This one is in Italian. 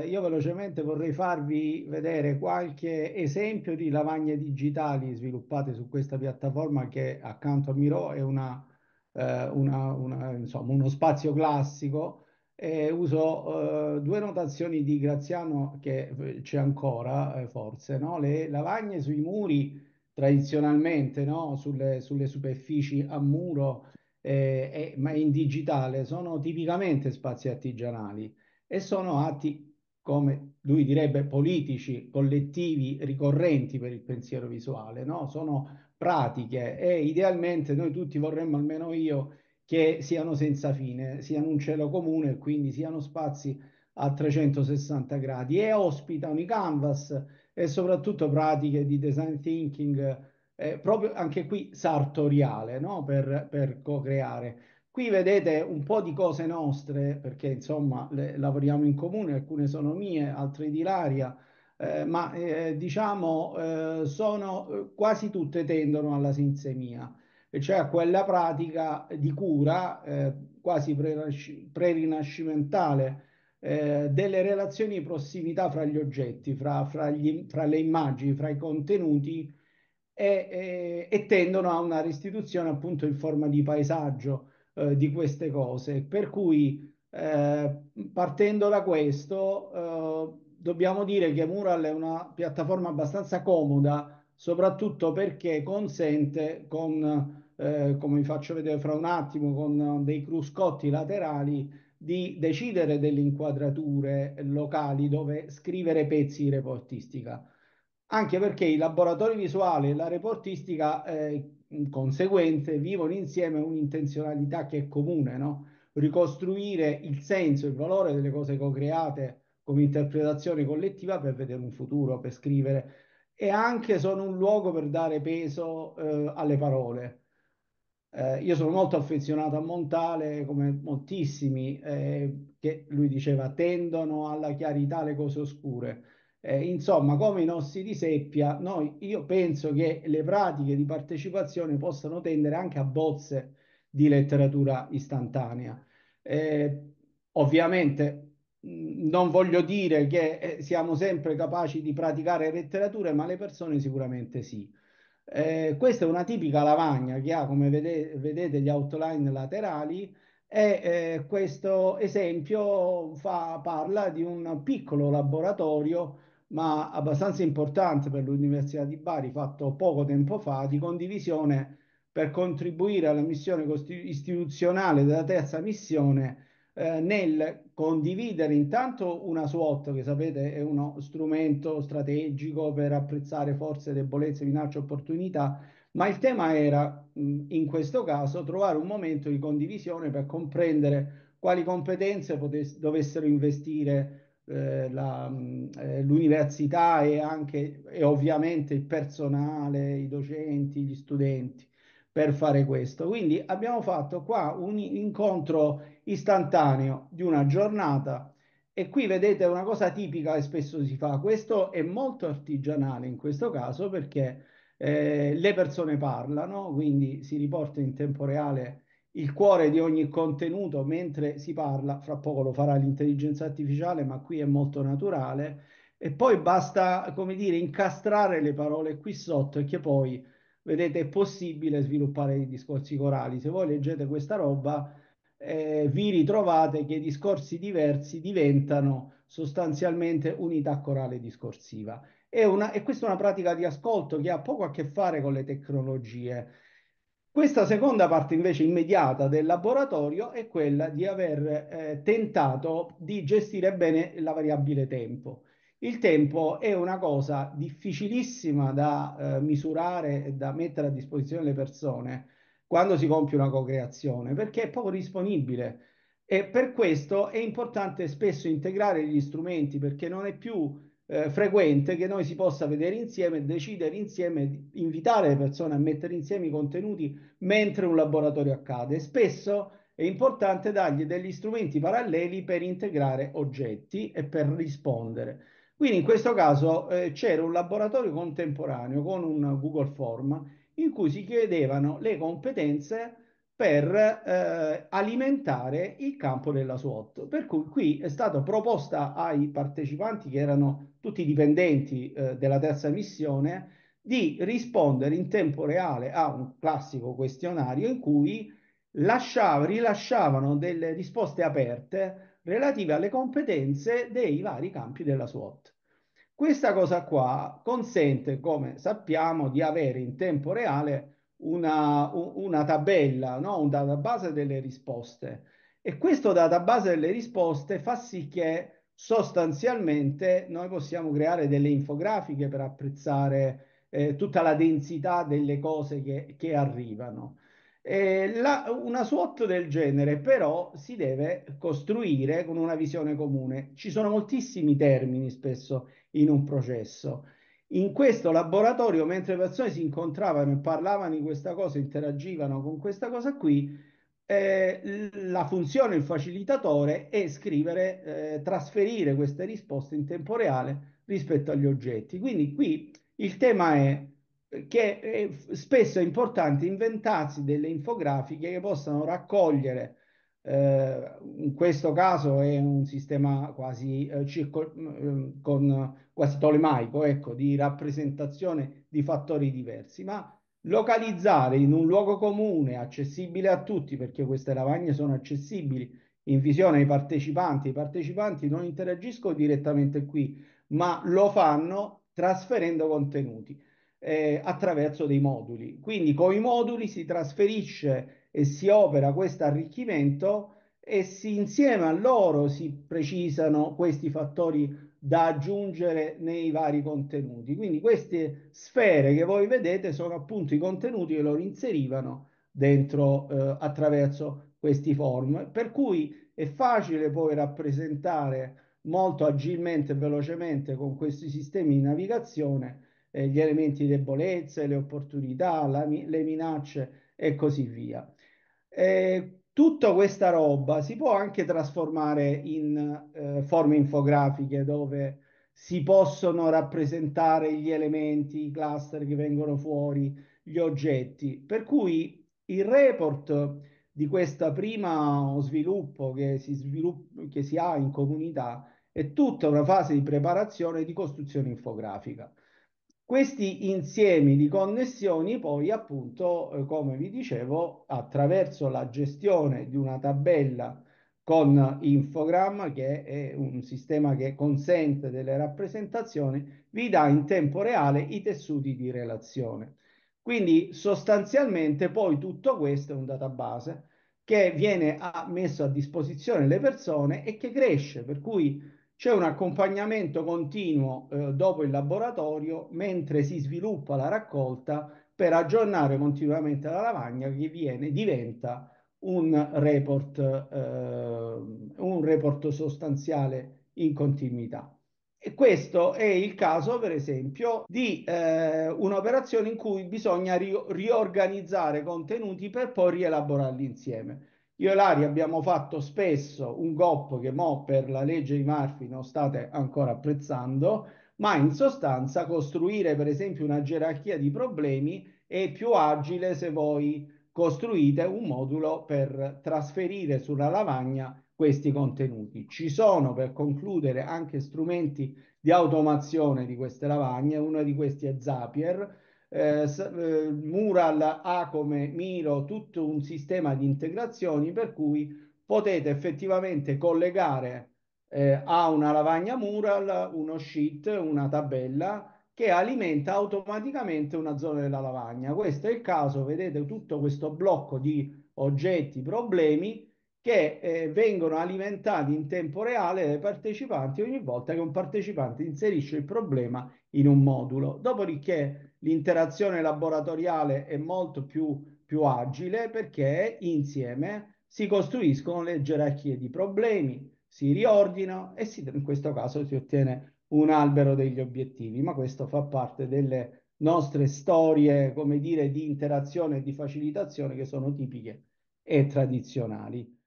eh, io velocemente vorrei farvi vedere qualche esempio di lavagne digitali sviluppate su questa piattaforma che accanto a Miro è una, eh, una, una, insomma, uno spazio classico. E uso eh, due notazioni di Graziano che eh, c'è ancora, eh, forse, no? le lavagne sui muri tradizionalmente, no? sulle, sulle superfici a muro, eh, eh, ma in digitale, sono tipicamente spazi artigianali e sono atti come lui direbbe, politici, collettivi, ricorrenti per il pensiero visuale, no? sono pratiche e idealmente noi tutti vorremmo, almeno io, che siano senza fine, siano un cielo comune, e quindi siano spazi a 360 gradi e ospitano i canvas e soprattutto pratiche di design thinking, eh, proprio anche qui sartoriale, no? per, per co-creare. Qui vedete un po' di cose nostre, perché insomma le, lavoriamo in comune, alcune sono mie, altre di Laria, eh, ma eh, diciamo eh, sono, eh, quasi tutte tendono alla sinsemia, cioè a quella pratica di cura eh, quasi prerinascimentale eh, delle relazioni di prossimità fra gli oggetti, fra, fra, gli, fra le immagini, fra i contenuti e, e, e tendono a una restituzione appunto in forma di paesaggio eh, di queste cose. Per cui, eh, partendo da questo, eh, dobbiamo dire che Mural è una piattaforma abbastanza comoda, soprattutto perché consente con... Eh, come vi faccio vedere fra un attimo, con dei cruscotti laterali, di decidere delle inquadrature locali dove scrivere pezzi di reportistica anche perché i laboratori visuali e la reportistica eh, conseguenze vivono insieme un'intenzionalità che è comune, no? ricostruire il senso, il valore delle cose co-create come interpretazione collettiva per vedere un futuro, per scrivere e anche sono un luogo per dare peso eh, alle parole. Eh, io sono molto affezionato a Montale, come moltissimi, eh, che lui diceva tendono alla chiarità le cose oscure eh, insomma, come i nostri di seppia, noi, io penso che le pratiche di partecipazione possano tendere anche a bozze di letteratura istantanea. Eh, ovviamente non voglio dire che eh, siamo sempre capaci di praticare letterature, ma le persone sicuramente sì. Eh, questa è una tipica lavagna che ha, come vede, vedete, gli outline laterali e eh, questo esempio fa, parla di un piccolo laboratorio ma abbastanza importante per l'Università di Bari, fatto poco tempo fa, di condivisione per contribuire alla missione istituzionale della terza missione eh, nel condividere intanto una SWOT, che sapete è uno strumento strategico per apprezzare forze, debolezze, minacce, opportunità, ma il tema era in questo caso trovare un momento di condivisione per comprendere quali competenze dovessero investire eh, la, mh, eh, l'università e anche e ovviamente il personale, i docenti, gli studenti per fare questo. Quindi abbiamo fatto qua un incontro istantaneo di una giornata e qui vedete una cosa tipica che spesso si fa, questo è molto artigianale in questo caso perché eh, le persone parlano, quindi si riporta in tempo reale il cuore di ogni contenuto mentre si parla, fra poco lo farà l'intelligenza artificiale, ma qui è molto naturale, e poi basta, come dire, incastrare le parole qui sotto e che poi, vedete, è possibile sviluppare i discorsi corali. Se voi leggete questa roba, eh, vi ritrovate che i discorsi diversi diventano sostanzialmente unità corale discorsiva. Una, e questa è una pratica di ascolto che ha poco a che fare con le tecnologie questa seconda parte invece immediata del laboratorio è quella di aver eh, tentato di gestire bene la variabile tempo. Il tempo è una cosa difficilissima da eh, misurare e da mettere a disposizione delle persone quando si compie una co-creazione perché è poco disponibile e per questo è importante spesso integrare gli strumenti perché non è più eh, frequente che noi si possa vedere insieme, decidere insieme, invitare le persone a mettere insieme i contenuti mentre un laboratorio accade. Spesso è importante dargli degli strumenti paralleli per integrare oggetti e per rispondere. Quindi in questo caso eh, c'era un laboratorio contemporaneo con un Google Form in cui si chiedevano le competenze per eh, alimentare il campo della SWOT. Per cui qui è stata proposta ai partecipanti, che erano tutti dipendenti eh, della terza missione, di rispondere in tempo reale a un classico questionario in cui lasciava, rilasciavano delle risposte aperte relative alle competenze dei vari campi della SWOT. Questa cosa qua consente, come sappiamo, di avere in tempo reale una, una tabella, no? un database delle risposte. E questo database delle risposte fa sì che sostanzialmente noi possiamo creare delle infografiche per apprezzare eh, tutta la densità delle cose che, che arrivano. Eh, la, una SWOT del genere però si deve costruire con una visione comune. Ci sono moltissimi termini spesso in un processo in questo laboratorio, mentre le persone si incontravano e parlavano di questa cosa, interagivano con questa cosa qui, eh, la funzione il facilitatore è scrivere, eh, trasferire queste risposte in tempo reale rispetto agli oggetti. Quindi qui il tema è che è, eh, spesso è importante inventarsi delle infografiche che possano raccogliere eh, in questo caso è un sistema quasi, eh, circo, mh, mm, mm, con, quasi tolemaico ecco, di rappresentazione di fattori diversi, ma localizzare in un luogo comune accessibile a tutti, perché queste lavagne sono accessibili in visione ai partecipanti, i partecipanti non interagiscono direttamente qui, ma lo fanno trasferendo contenuti eh, attraverso dei moduli. Quindi con i moduli si trasferisce e si opera questo arricchimento e si, insieme a loro si precisano questi fattori da aggiungere nei vari contenuti. Quindi queste sfere che voi vedete sono appunto i contenuti che loro inserivano dentro eh, attraverso questi form, per cui è facile poi rappresentare molto agilmente e velocemente con questi sistemi di navigazione eh, gli elementi di debolezza, le opportunità, la, le minacce e così via. Eh, tutta questa roba si può anche trasformare in eh, forme infografiche dove si possono rappresentare gli elementi, i cluster che vengono fuori, gli oggetti. Per cui il report di questo primo sviluppo che si, svilupp- che si ha in comunità è tutta una fase di preparazione e di costruzione infografica. Questi insiemi di connessioni poi appunto, eh, come vi dicevo, attraverso la gestione di una tabella con Infogram, che è un sistema che consente delle rappresentazioni, vi dà in tempo reale i tessuti di relazione. Quindi sostanzialmente poi tutto questo è un database che viene a, messo a disposizione delle persone e che cresce, per cui c'è un accompagnamento continuo eh, dopo il laboratorio mentre si sviluppa la raccolta per aggiornare continuamente la lavagna che viene, diventa un report, eh, un report sostanziale in continuità. E questo è il caso, per esempio, di eh, un'operazione in cui bisogna ri- riorganizzare contenuti per poi rielaborarli insieme. Io e Lari abbiamo fatto spesso un GOP che mo per la legge di Murphy non state ancora apprezzando, ma in sostanza costruire per esempio una gerarchia di problemi è più agile se voi costruite un modulo per trasferire sulla lavagna questi contenuti. Ci sono, per concludere, anche strumenti di automazione di queste lavagne, uno di questi è Zapier, eh, eh, Mural ha come Miro tutto un sistema di integrazioni per cui potete effettivamente collegare eh, a una lavagna Mural uno sheet, una tabella che alimenta automaticamente una zona della lavagna. Questo è il caso, vedete tutto questo blocco di oggetti, problemi che eh, vengono alimentati in tempo reale dai partecipanti ogni volta che un partecipante inserisce il problema in un modulo. Dopodiché l'interazione laboratoriale è molto più, più agile perché insieme si costruiscono le gerarchie di problemi, si riordinano e si, in questo caso si ottiene un albero degli obiettivi, ma questo fa parte delle nostre storie, come dire, di interazione e di facilitazione che sono tipiche e tradizionali.